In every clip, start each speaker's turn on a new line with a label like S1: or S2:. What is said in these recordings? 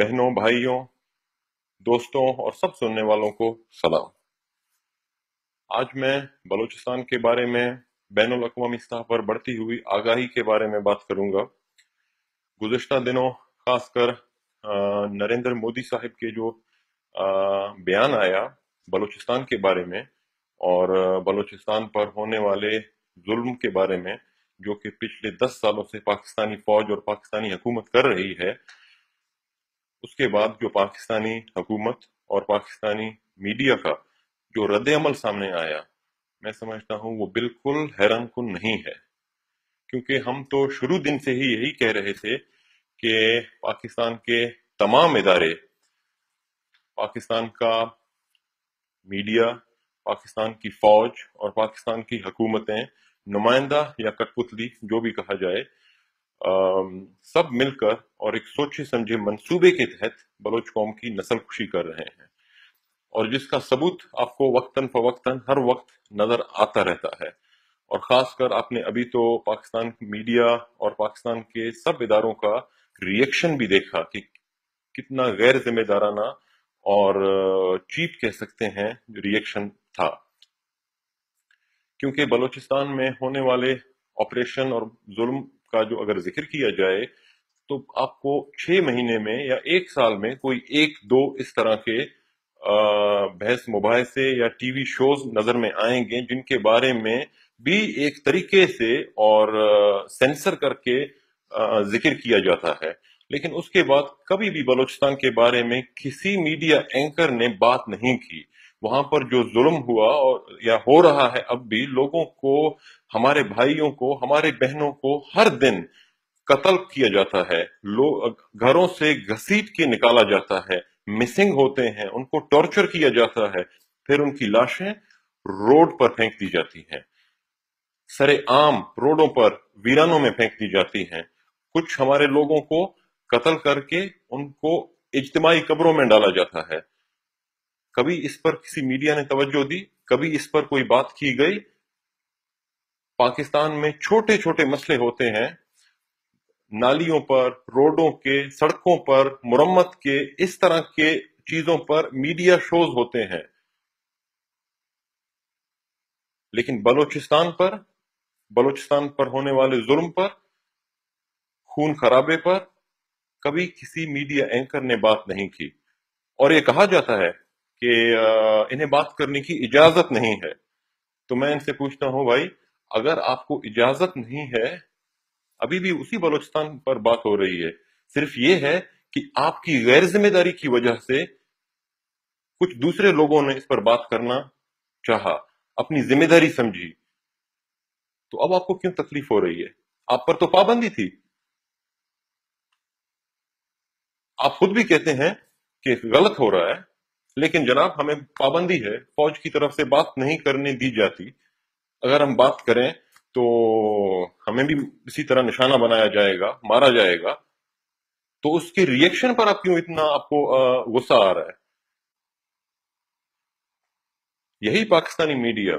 S1: बहनों भाइयों दोस्तों और सब सुनने वालों को सलाम आज मैं बलूचिस्तान के बारे में बैन अवी सतह पर बढ़ती हुई आगाही के बारे में बात करूंगा गुजशत दिनों खासकर नरेंद्र मोदी साहब के जो बयान आया बलूचिस्तान के बारे में और बलूचिस्तान पर होने वाले जुल्म के बारे में जो कि पिछले दस सालों से पाकिस्तानी फौज और पाकिस्तानी हुकूमत कर रही है उसके बाद जो पाकिस्तानी हुकूमत और पाकिस्तानी मीडिया का जो रद्द अमल सामने आया मैं समझता हूँ वो बिल्कुल हैरान कन नहीं है क्योंकि हम तो शुरू दिन से ही यही कह रहे थे कि पाकिस्तान के तमाम इदारे पाकिस्तान का मीडिया पाकिस्तान की फौज और पाकिस्तान की हकूमतें नुमाइंदा या कठपुतली जो भी कहा जाए सब मिलकर और एक सोचे समझे मंसूबे के तहत बलोच कौम की नस्ल खुशी कर रहे हैं और जिसका सबूत आपको वक्तन फवक्तन हर वक्त नजर आता रहता है और खासकर आपने अभी तो पाकिस्तान मीडिया और पाकिस्तान के सब इदारों का रिएक्शन भी देखा कि कितना गैर जिम्मेदाराना और चीप कह सकते हैं रिएक्शन था क्योंकि बलूचिस्तान में होने वाले ऑपरेशन और जुल्म का जो अगर जिक्र किया जाए तो आपको छह महीने में या एक साल में कोई एक दो इस तरह के बहस मुबासे या टीवी शोज नजर में आएंगे जिनके बारे में भी एक तरीके से और सेंसर करके जिक्र किया जाता है लेकिन उसके बाद कभी भी बलूचिस्तान के बारे में किसी मीडिया एंकर ने बात नहीं की वहां पर जो जुल्म हुआ और या हो रहा है अब भी लोगों को हमारे भाइयों को हमारे बहनों को हर दिन कत्ल किया जाता है लोग घरों से घसीट के निकाला जाता है मिसिंग होते हैं उनको टॉर्चर किया जाता है फिर उनकी लाशें रोड पर फेंक दी जाती हैं आम रोडों पर वीरानों में फेंक दी जाती हैं कुछ हमारे लोगों को कत्ल करके उनको इज्तमाही कब्रों में डाला जाता है कभी इस पर किसी मीडिया ने तवज्जो दी कभी इस पर कोई बात की गई पाकिस्तान में छोटे छोटे मसले होते हैं नालियों पर रोडों के सड़कों पर मुरम्मत के इस तरह के चीजों पर मीडिया शोज होते हैं लेकिन बलोचिस्तान पर बलोचिस्तान पर होने वाले जुर्म पर खून खराबे पर कभी किसी मीडिया एंकर ने बात नहीं की और ये कहा जाता है कि इन्हें बात करने की इजाजत नहीं है तो मैं इनसे पूछता हूं भाई अगर आपको इजाजत नहीं है अभी भी उसी बलोचिस्तान पर बात हो रही है सिर्फ ये है कि आपकी गैर जिम्मेदारी की वजह से कुछ दूसरे लोगों ने इस पर बात करना चाहा अपनी जिम्मेदारी समझी तो अब आपको क्यों तकलीफ हो रही है आप पर तो पाबंदी थी आप खुद भी कहते हैं कि गलत हो रहा है लेकिन जनाब हमें पाबंदी है फौज की तरफ से बात नहीं करने दी जाती अगर हम बात करें तो हमें भी इसी तरह निशाना बनाया जाएगा मारा जाएगा तो उसके रिएक्शन पर आप क्यों इतना आपको गुस्सा आ रहा है यही पाकिस्तानी मीडिया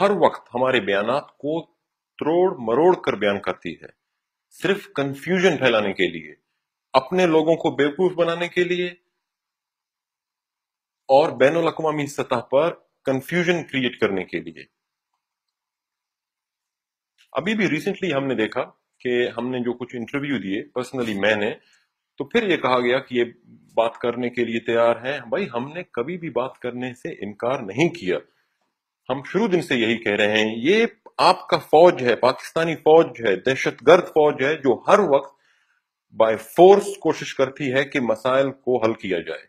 S1: हर वक्त हमारे बयान को त्रोड़ मरोड़ कर बयान करती है सिर्फ कंफ्यूजन फैलाने के लिए अपने लोगों को बेवकूफ बनाने के लिए और बैन अवी सतह पर कंफ्यूजन क्रिएट करने के लिए अभी भी रिसेंटली हमने देखा कि हमने जो कुछ इंटरव्यू दिए पर्सनली मैंने तो फिर ये कहा गया कि ये बात करने के लिए तैयार हैं भाई हमने कभी भी बात करने से इनकार नहीं किया हम शुरू दिन से यही कह रहे हैं ये आपका फौज है पाकिस्तानी फौज है दहशतगर्द फौज है जो हर वक्त बाय फोर्स कोशिश करती है कि मसाइल को हल किया जाए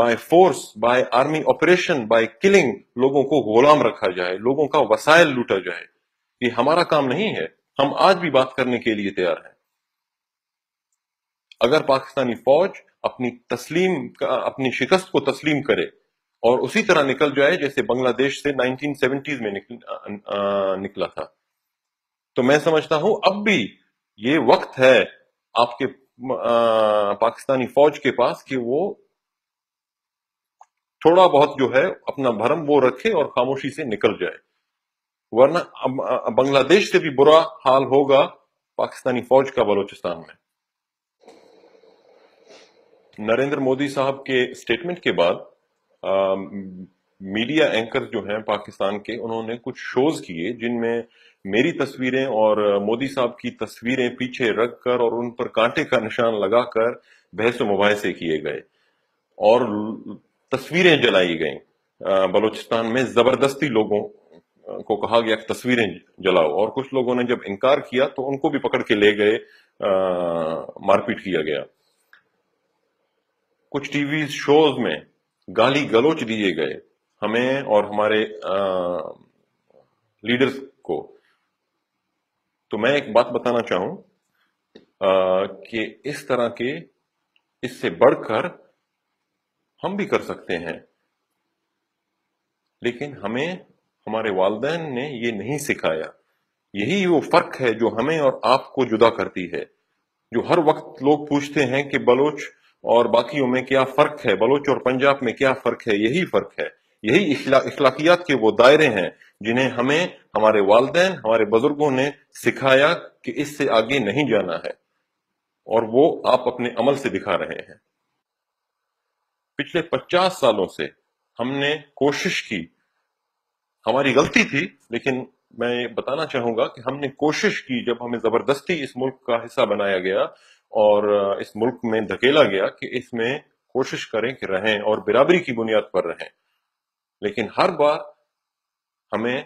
S1: by force by army operation by killing लोगों को गुलाम रखा जाए लोगों का वसायल लूटा जाए ये हमारा काम नहीं है हम आज भी बात करने के लिए तैयार हैं अगर पाकिस्तानी फौज अपनी तस्लीम का अपनी शिकस्त को तस्लीम करे और उसी तरह निकल जाए जैसे बांग्लादेश से 1970s में निकल, आ, निकला था तो मैं समझता हूं अब भी ये वक्त है आपके आ, पाकिस्तानी फौज के पास कि वो थोड़ा बहुत जो है अपना भरम वो रखे और खामोशी से निकल जाए वरना बांग्लादेश से भी बुरा हाल होगा पाकिस्तानी फौज का बलोचिस्तान में नरेंद्र मोदी साहब के स्टेटमेंट के बाद आ, मीडिया एंकर जो हैं पाकिस्तान के उन्होंने कुछ शोज किए जिनमें मेरी तस्वीरें और मोदी साहब की तस्वीरें पीछे रखकर और उन पर कांटे का निशान लगाकर बहस मुबासे किए गए और तस्वीरें जलाई गई बलूचिस्तान में जबरदस्ती लोगों को कहा गया तस्वीरें जलाओ और कुछ लोगों ने जब इनकार किया तो उनको भी पकड़ के ले गए मारपीट किया गया कुछ टीवी शोज में गाली गलोच दिए गए हमें और हमारे लीडर्स को तो मैं एक बात बताना चाहूं कि इस तरह के इससे बढ़कर हम भी कर सकते हैं लेकिन हमें हमारे वालदेन ने ये नहीं सिखाया यही वो फर्क है जो हमें और आपको जुदा करती है जो हर वक्त लोग पूछते हैं कि बलोच और बाकियों में क्या फर्क है बलोच और पंजाब में क्या फर्क है यही फर्क है यही इखलाकियात के वो दायरे हैं जिन्हें हमें हमारे वालदेन हमारे बुजुर्गों ने सिखाया कि इससे आगे नहीं जाना है और वो आप अपने अमल से दिखा रहे हैं पिछले 50 सालों से हमने कोशिश की हमारी गलती थी लेकिन मैं ये बताना चाहूंगा कि हमने कोशिश की जब हमें जबरदस्ती इस मुल्क का हिस्सा बनाया गया और इस मुल्क में धकेला गया कि इसमें कोशिश करें कि रहें और बराबरी की बुनियाद पर रहें लेकिन हर बार हमें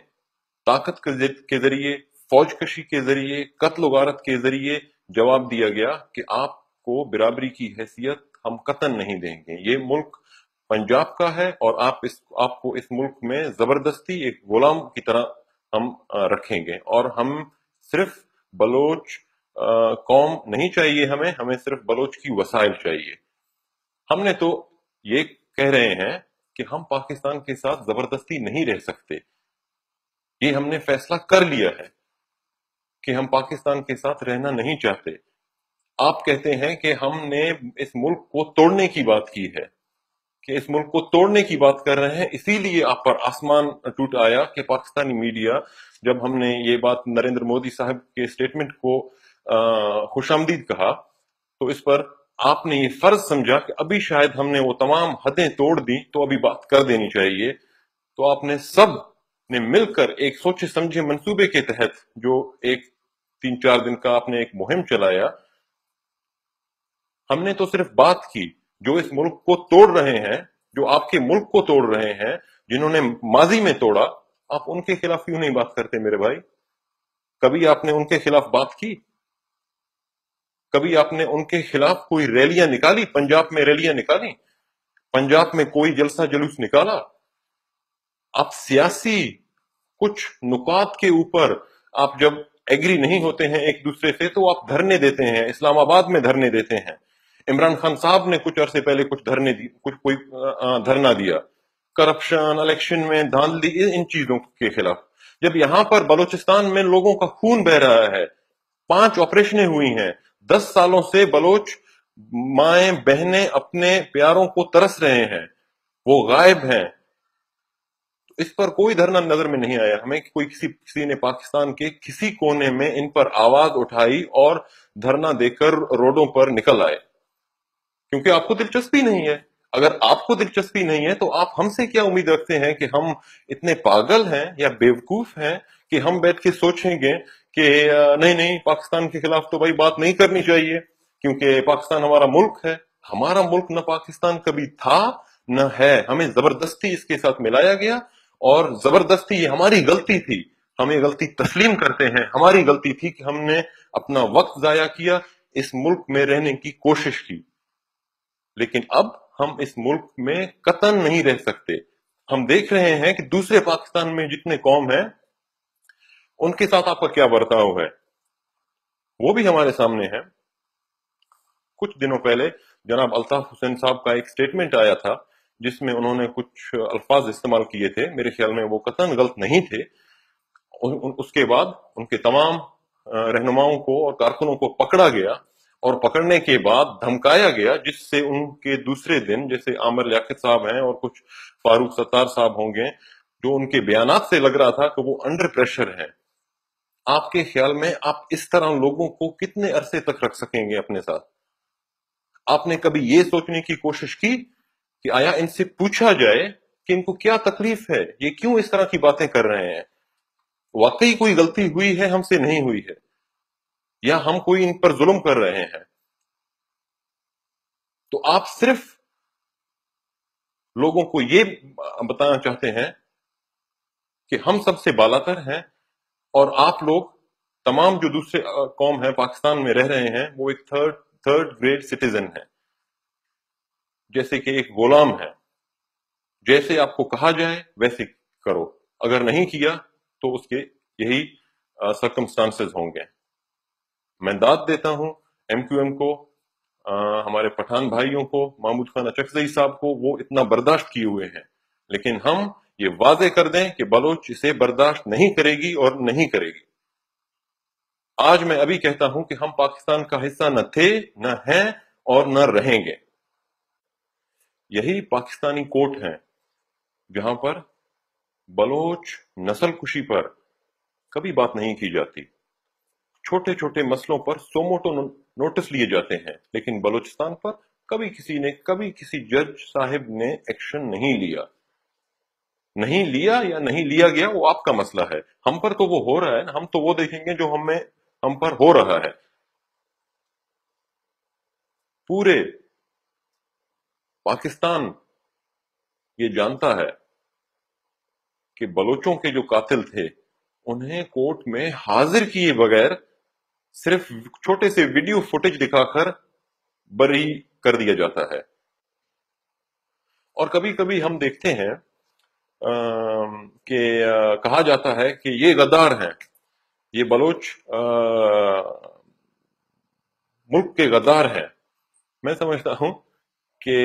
S1: ताकत के जरिए फौजकशी के जरिए कत्ल वारत के जरिए जवाब दिया गया कि आपको बराबरी की हैसियत हम कतन नहीं देंगे ये मुल्क पंजाब का है और आप इस आपको इस मुल्क में जबरदस्ती एक गुलाम की तरह हम रखेंगे और हम सिर्फ बलोच कौम नहीं चाहिए हमें हमें सिर्फ बलोच की वसाइल चाहिए हमने तो ये कह रहे हैं कि हम पाकिस्तान के साथ जबरदस्ती नहीं रह सकते ये हमने फैसला कर लिया है कि हम पाकिस्तान के साथ रहना नहीं चाहते आप कहते हैं कि हमने इस मुल्क को तोड़ने की बात की है कि इस मुल्क को तोड़ने की बात कर रहे हैं इसीलिए आप पर आसमान टूट आया कि पाकिस्तानी मीडिया जब हमने ये बात नरेंद्र मोदी साहब के स्टेटमेंट को खुशामदीद कहा तो इस पर आपने ये फर्ज समझा कि अभी शायद हमने वो तमाम हदें तोड़ दी तो अभी बात कर देनी चाहिए तो आपने सब ने मिलकर एक सोचे समझे मंसूबे के तहत जो एक तीन चार दिन का आपने एक मुहिम चलाया हमने तो सिर्फ बात की जो इस मुल्क को तोड़ रहे हैं जो आपके मुल्क को तोड़ रहे हैं जिन्होंने माजी में तोड़ा आप उनके खिलाफ क्यों नहीं बात करते मेरे भाई कभी आपने उनके खिलाफ बात की कभी आपने उनके खिलाफ कोई रैलियां निकाली पंजाब में रैलियां निकाली पंजाब में कोई जलसा जुलूस निकाला आप सियासी कुछ नुकात के ऊपर आप जब एग्री नहीं होते हैं एक दूसरे से तो आप धरने देते हैं इस्लामाबाद में धरने देते हैं इमरान खान साहब ने कुछ अरसे पहले कुछ धरने दी कुछ कोई धरना दिया करप्शन इलेक्शन में धांधली इन चीजों के खिलाफ जब यहां पर बलोचिस्तान में लोगों का खून बह रहा है पांच ऑपरेशनें हुई हैं दस सालों से बलोच माए बहने अपने प्यारों को तरस रहे हैं वो गायब हैं इस पर कोई धरना नजर में नहीं आया हमें कोई किसी किसी ने पाकिस्तान के किसी कोने में इन पर आवाज उठाई और धरना देकर रोडों पर निकल आए क्योंकि आपको दिलचस्पी नहीं है अगर आपको दिलचस्पी नहीं है तो आप हमसे क्या उम्मीद रखते हैं कि हम इतने पागल हैं या बेवकूफ हैं कि हम बैठ के सोचेंगे कि नहीं नहीं पाकिस्तान के खिलाफ तो भाई बात नहीं करनी चाहिए क्योंकि पाकिस्तान हमारा मुल्क है हमारा मुल्क न पाकिस्तान कभी था न है हमें जबरदस्ती इसके साथ मिलाया गया और जबरदस्ती ये हमारी गलती थी हम ये गलती तस्लीम करते हैं हमारी गलती थी कि हमने अपना वक्त जाया किया इस मुल्क में रहने की कोशिश की लेकिन अब हम इस मुल्क में कतन नहीं रह सकते हम देख रहे हैं कि दूसरे पाकिस्तान में जितने कौम हैं उनके साथ आपका क्या बर्ताव है वो भी हमारे सामने है कुछ दिनों पहले जनाब अल्ताफ हुसैन साहब का एक स्टेटमेंट आया था जिसमें उन्होंने कुछ अल्फाज इस्तेमाल किए थे मेरे ख्याल में वो कतन गलत नहीं थे उसके बाद उनके तमाम रहनुमाओं को और कारकुनों को पकड़ा गया और पकड़ने के बाद धमकाया गया जिससे उनके दूसरे दिन जैसे आमिर लियाकत साहब हैं और कुछ फारूक सत्तार साहब होंगे जो उनके बयान से लग रहा था कि वो अंडर प्रेशर है आपके ख्याल में आप इस तरह लोगों को कितने अरसे तक रख सकेंगे अपने साथ आपने कभी ये सोचने की कोशिश की कि आया इनसे पूछा जाए कि इनको क्या तकलीफ है ये क्यों इस तरह की बातें कर रहे हैं वाकई कोई गलती हुई है हमसे नहीं हुई है या हम कोई इन पर जुल्म कर रहे हैं तो आप सिर्फ लोगों को ये बताना चाहते हैं कि हम सबसे बालातर हैं और आप लोग तमाम जो दूसरे कौम है पाकिस्तान में रह रहे हैं वो एक थर्ड थर्ड ग्रेड सिटीजन है जैसे कि एक गुलाम है जैसे आपको कहा जाए वैसे करो अगर नहीं किया तो उसके यही सर्कमस्टांसेस होंगे मैं दाद देता क्यू एम को आ, हमारे पठान भाइयों को महमूद खान अचकजई साहब को वो इतना बर्दाश्त किए हुए हैं लेकिन हम ये वाजे कर दें कि बलोच इसे बर्दाश्त नहीं करेगी और नहीं करेगी आज मैं अभी कहता हूं कि हम पाकिस्तान का हिस्सा न थे न हैं और न रहेंगे यही पाकिस्तानी कोर्ट है जहां पर बलोच नस्ल कुशी पर कभी बात नहीं की जाती छोटे छोटे मसलों पर सोमोटो तो नोटिस लिए जाते हैं लेकिन बलूचिस्तान पर कभी किसी ने कभी किसी जज साहब ने एक्शन नहीं लिया नहीं लिया या नहीं लिया गया वो आपका मसला है हम पर तो वो हो रहा है हम तो वो देखेंगे जो हमें हम पर हो रहा है पूरे पाकिस्तान ये जानता है कि बलोचों के जो कातिल थे उन्हें कोर्ट में हाजिर किए बगैर सिर्फ छोटे से वीडियो फुटेज दिखाकर बरी कर दिया जाता है और कभी कभी हम देखते हैं कि कहा जाता है कि ये गद्दार हैं ये बलोच आ, मुल्क के गद्दार हैं मैं समझता हूं कि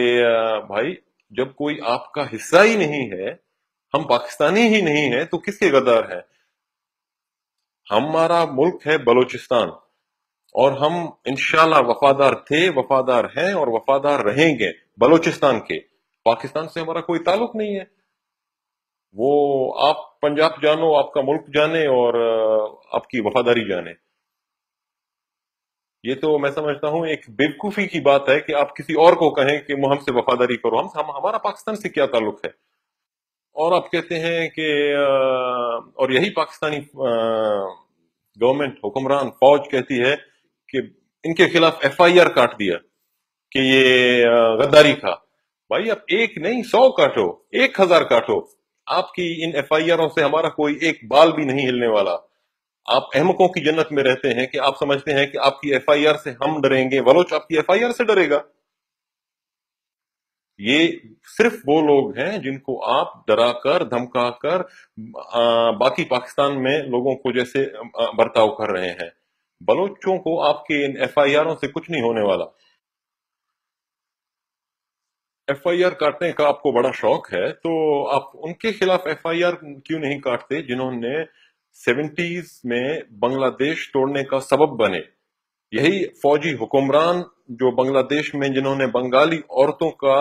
S1: भाई जब कोई आपका हिस्सा ही नहीं है हम पाकिस्तानी ही नहीं है तो किसके गद्दार हैं हमारा मुल्क है बलूचिस्तान और हम इनशाला वफादार थे वफादार हैं और वफादार रहेंगे बलूचिस्तान के पाकिस्तान से हमारा कोई ताल्लुक नहीं है वो आप पंजाब जानो आपका मुल्क जाने और आपकी वफादारी जाने ये तो मैं समझता हूं एक बेवकूफी की बात है कि आप किसी और को कहें कि हमसे वफादारी करो हम, हम हमारा पाकिस्तान से क्या ताल्लुक है और आप कहते हैं कि और यही पाकिस्तानी गवर्नमेंट हुक्मरान फौज कहती है कि इनके खिलाफ एफ आई आर काट दिया कि ये गद्दारी था भाई आप एक नहीं सौ काटो एक हजार काटो आपकी इन एफ आई आरों से हमारा कोई एक बाल भी नहीं हिलने वाला आप अहमकों की जन्नत में रहते हैं कि आप समझते हैं कि आपकी एफ आई आर से हम डरेंगे वलोच आपकी एफ आई आर से डरेगा ये सिर्फ वो लोग हैं जिनको आप डरा कर धमका कर बाकी पाकिस्तान में लोगों को जैसे बर्ताव कर रहे हैं बलोचों को आपके इन एफ से कुछ नहीं होने वाला एफ आई आर काटने का आपको बड़ा शौक है तो आप उनके खिलाफ एफ आई आर क्यों नहीं काटते जिन्होंने सेवेंटीज में बांग्लादेश तोड़ने का सबब बने यही फौजी हुक्मरान जो बांग्लादेश में जिन्होंने बंगाली औरतों का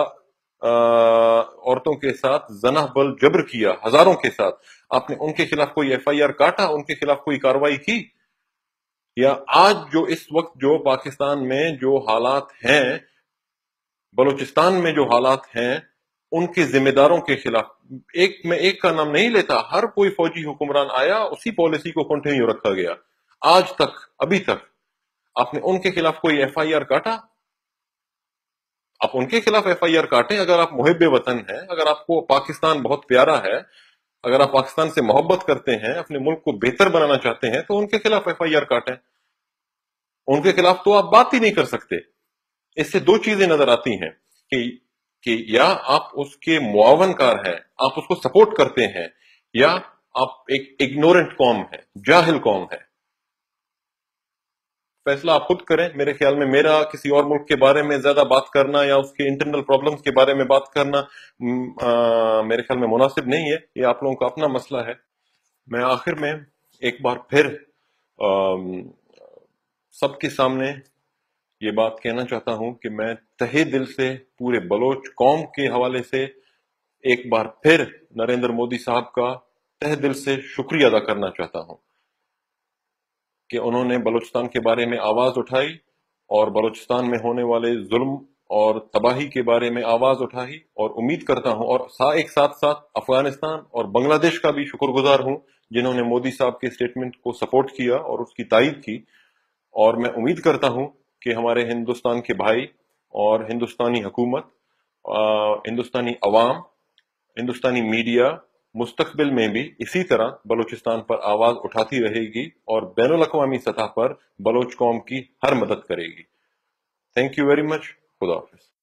S1: औरतों के साथ जना बल जबर किया हजारों के साथ आपने उनके खिलाफ कोई एफ आई आर काटा उनके खिलाफ कोई कार्रवाई की या आज जो इस वक्त जो पाकिस्तान में जो हालात हैं बलूचिस्तान में जो हालात हैं उनके जिम्मेदारों के खिलाफ एक मैं एक का नाम नहीं लेता हर कोई फौजी हुक्मरान आया उसी पॉलिसी को कंटिन्यू रखा गया आज तक अभी तक आपने उनके खिलाफ कोई एफ आई आर काटा आप उनके खिलाफ एफ आई आर काटें अगर आप मुहब वतन हैं अगर आपको पाकिस्तान बहुत प्यारा है अगर आप पाकिस्तान से मोहब्बत करते हैं अपने मुल्क को बेहतर बनाना चाहते हैं तो उनके खिलाफ एफ आई आर काटें उनके खिलाफ तो आप बात ही नहीं कर सकते इससे दो चीजें नजर आती हैं कि कि या आप उसके मुआवनकार हैं आप उसको सपोर्ट करते हैं या आप एक इग्नोरेंट कौम है जाहिल कौम है फैसला आप खुद करें मेरे ख्याल में मेरा किसी और मुल्क के बारे में ज्यादा बात करना या उसके इंटरनल प्रॉब्लम्स के बारे में बात करना हम्म, आ, मेरे ख्याल में मुनासिब नहीं है ये आप लोगों का अपना मसला है मैं आखिर में एक बार फिर सबके सामने ये बात कहना चाहता हूं कि मैं तहे दिल से पूरे बलोच कौम के हवाले से एक बार फिर नरेंद्र मोदी साहब का तह दिल से शुक्रिया अदा करना चाहता हूं कि उन्होंने बलूचिस्तान के बारे में आवाज़ उठाई और बलूचिस्तान में होने वाले जुल्म और तबाही के बारे में आवाज़ उठाई और उम्मीद करता हूँ और सा एक साथ साथ अफगानिस्तान और बांग्लादेश का भी शुक्रगुजार हूँ जिन्होंने मोदी साहब के स्टेटमेंट को सपोर्ट किया और उसकी तारीफ की और मैं उम्मीद करता हूँ कि हमारे हिंदुस्तान के भाई और हिंदुस्तानी हुकूमत हिंदुस्तानी अवाम हिंदुस्तानी मीडिया मुस्तबिल में भी इसी तरह बलोचिस्तान पर आवाज उठाती रहेगी और बैन अवी सतह पर बलोच कौम की हर मदद करेगी थैंक यू वेरी मच खुदा हाफिज